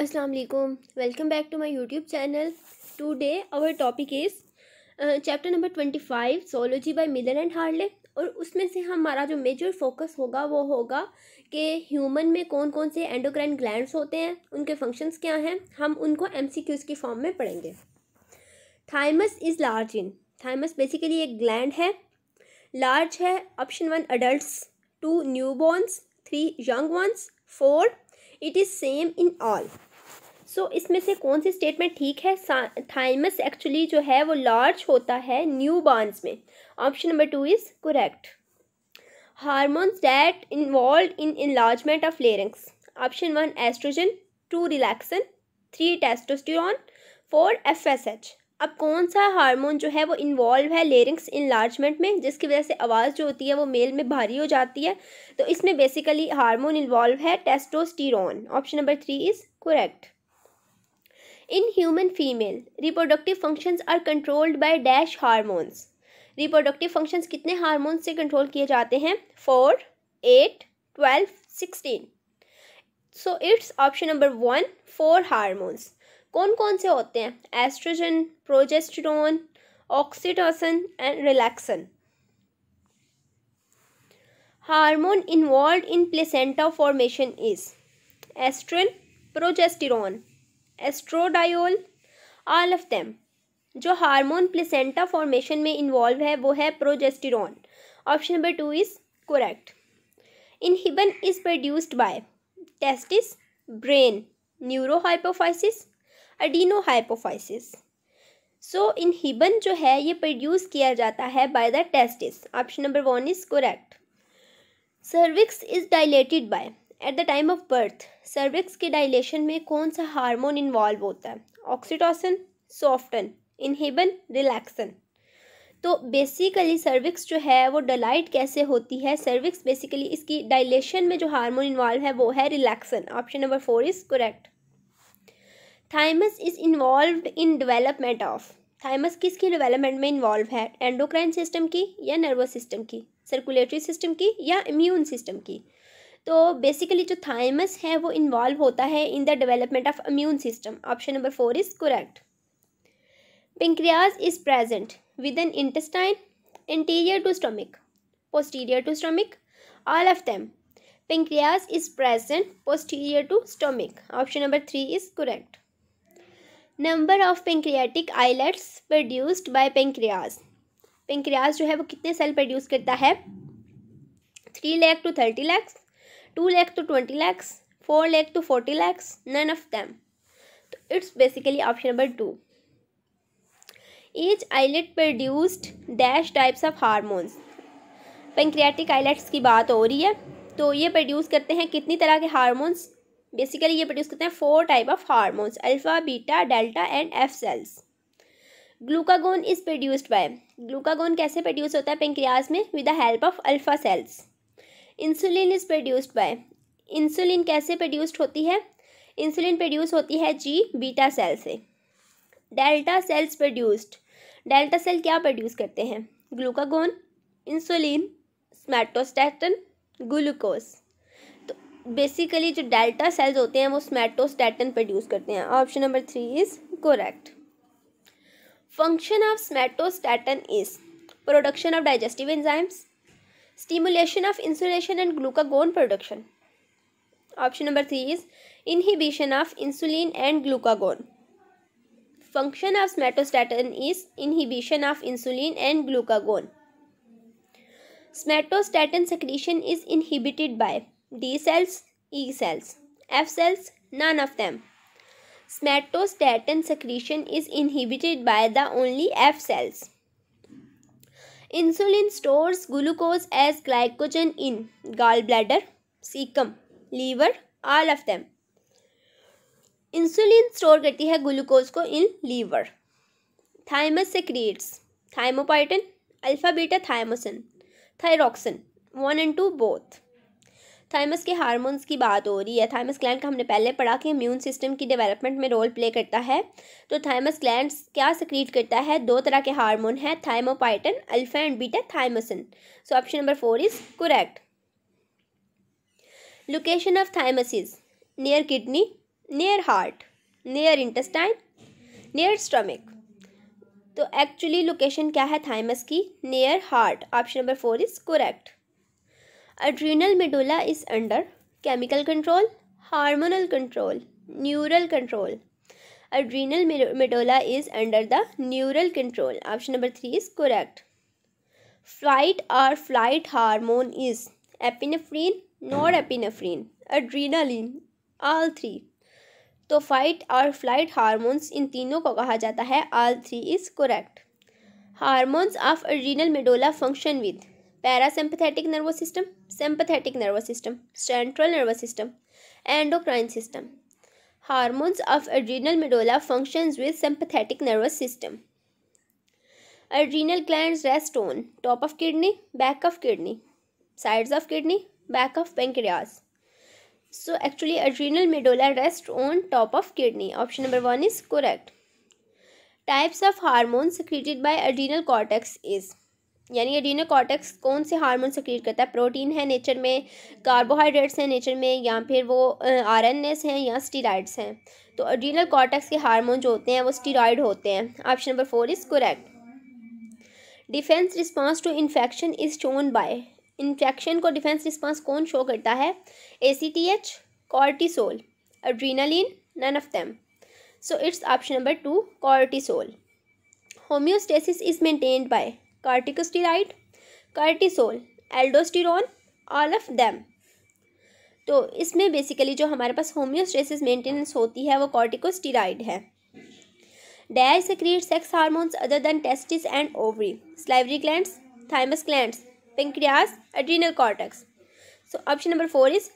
अस्सलाम वालेकुम welcome back to my YouTube channel today our topic is chapter number twenty five zoology by Miller and Harley और उसमें से हमारा जो मेजर फोकस होगा वो होगा कि ह्यूमन में कौन कौन से एंडोक्राइन ग्लैंड्स होते हैं उनके फंक्शंस क्या हैं हम उनको एम सी क्यूज़ की फॉर्म में पढ़ेंगे thymus is large in thymus basically एक ग्लैंड है लार्ज है option one adults two newborns three young ones four it is same in all so so, इसमें से कौन सी स्टेटमेंट ठीक है थाइमस एक्चुअली जो है वो लार्ज होता है न्यू बॉर्नस में option number two is correct hormones that involve in enlargement of larynx option one estrogen two relaxin three testosterone four F S H अब कौन सा हार्मोन जो है वो इन्वॉल्व है लेरिंग्स इनलार्जमेंट में जिसकी वजह से आवाज़ जो होती है वो मेल में भारी हो जाती है तो इसमें बेसिकली हार्मोन इन्वॉल्व है testosterone option number three is correct in human female reproductive function are controlled by dash hormones reproductive functions कितने हार्मोन्स से कंट्रोल किए जाते हैं four eight twelve sixteen so it's option number one four hormones कौन कौन से होते हैं estrogen progesterone oxytocin and relaxin hormone involve in placenta formation is estriol progesterone estradiol all of them जो हार्मोन प्लेसेंटा फॉर्मेशन में involve है वो है progesterone option number two is correct inhibin is produced by testis brain neurohypophysis adenohypophysis so inhibin जो है ये produce किया जाता है by the testis option number one is correct cervix is dilated by at the time of birth cervix के dilation में कौन सा हार्मोन इन्वॉल्व होता है ऑक्सीटोसिन सॉफ्टन इनहेबन रिलैक्सन तो बेसिकली सर्विक्स जो है वो डलाइट कैसे होती है सर्विक्स बेसिकली इसकी डाइलेशन में जो हार्मोन इन्वॉल्व है वो है relaxin option number four is correct thymus is involve in development of thymus किसकी डेवलपमेंट में इन्वॉल्व है एंडोक्राइन सिस्टम की या नर्वस सिस्टम की सर्कुलेटरी सिस्टम की या इम्यून सिस्टम की तो बेसिकली जो थाइमस है वो इन्वॉल्व होता है in the development of immune system option number four is correct pancreas is present with an intestine anterior to stomach posterior to stomach all of them pancreas is present posterior to stomach option number three is correct number of pancreatic islets produced by pancreas pancreas जो है वो कितने cell produce करता है three lakh to thirty lakhs two lakh to तो twenty lakhs four lakh to तो forty lakhs none of them तो it's basically option number two each islet produced dash types of hormones pancreatic islets की बात हो रही है तो ये प्रोड्यूस करते हैं कितनी तरह के हारमोन्स बेसिकली ये प्रोड्यूस करते हैं four type of hormones alpha beta delta and F cells glucagon is produced by glucagon कैसे प्रोड्यूस होता है पेंक्रियाज में with the help of alpha cells insulin is produced by insulin कैसे produced होती है इंसुलिन प्रोड्यूस होती है जी बीटा सेल से delta cells produced delta cell क्या प्रोड्यूस करते हैं ग्लूकागोन इंसुलिन स्मैटोस्टैटन ग्लूकोज तो बेसिकली जो डेल्टा सेल्स होते हैं वो स्मैटोस्टैटन प्रोड्यूस करते हैं option number three is correct function of somatostatin is production of digestive enzymes stimulation of insulin and glucagon production. Option number 3 is inhibition of insulin and glucagon. Function of somatostatin is inhibition of insulin and glucagon. Somatostatin secretion is inhibited by D cells, E cells, F cells, none of them. Somatostatin secretion is inhibited by the only F cells. Insulin stores glucose as glycogen in gall bladder caecum liver all of them insulin store करती है glucose को in liver thymus secretes thymopoietin alpha beta thymosin thyroxine one and two both thymus के hormones की बात हो रही है thymus gland का हमने पहले पढ़ा कि इम्यून सिस्टम की डेवलपमेंट में रोल प्ले करता है तो थाइमस ग्लैंड क्या सक्रीट करता है दो तरह के हारमोन है thymopoietin alpha and beta thymosin so option number four is correct location of thymus is near kidney near heart near intestine near stomach तो एक्चुअली लोकेशन क्या है थाइमस की near heart option number four is correct adrenal medulla is under chemical control hormonal control neural control adrenal medulla is under the neural control option number 3 is correct fight or flight hormone is epinephrine norepinephrine adrenaline all three तो fight और flight hormones इन तीनों को कहा जाता है all three is correct hormones of adrenal medulla function with parasympathetic nervous system sympathetic nervous system central nervous system endocrine system hormones of adrenal medulla functions with sympathetic nervous system adrenal glands rest on top of kidney back of kidney sides of kidney back of pancreas so actually adrenal medulla rest on top of kidney option number 1 is correct types of hormones secreted by adrenal cortex is यानी ये Dino cortex कौन से hormone सक्रिय करता है protein है nature में carbohydrates हैं नेचर में या फिर वो आर एन एस हैं या स्टीराइड्स हैं तो अड्रीनल कॉटेक्स के हार्मोन जो होते हैं वो स्टीराइड होते हैं option number four is correct defence response to infection is shown by infection को डिफेंस रिस्पॉन्स कौन शो करता है A C T H cortisol adrenaline none of them so it's option number two cortisol homeostasis is maintained by corticosteroid cortisol aldosterone all of them तो इसमें basically जो हमारे पास homeostasis maintenance होती है वो कॉर्टिकोस्टीराइड है dash secrete sex hormones other than testis and ovary salivary gland thymus gland pancreas adrenal cortex so option number four is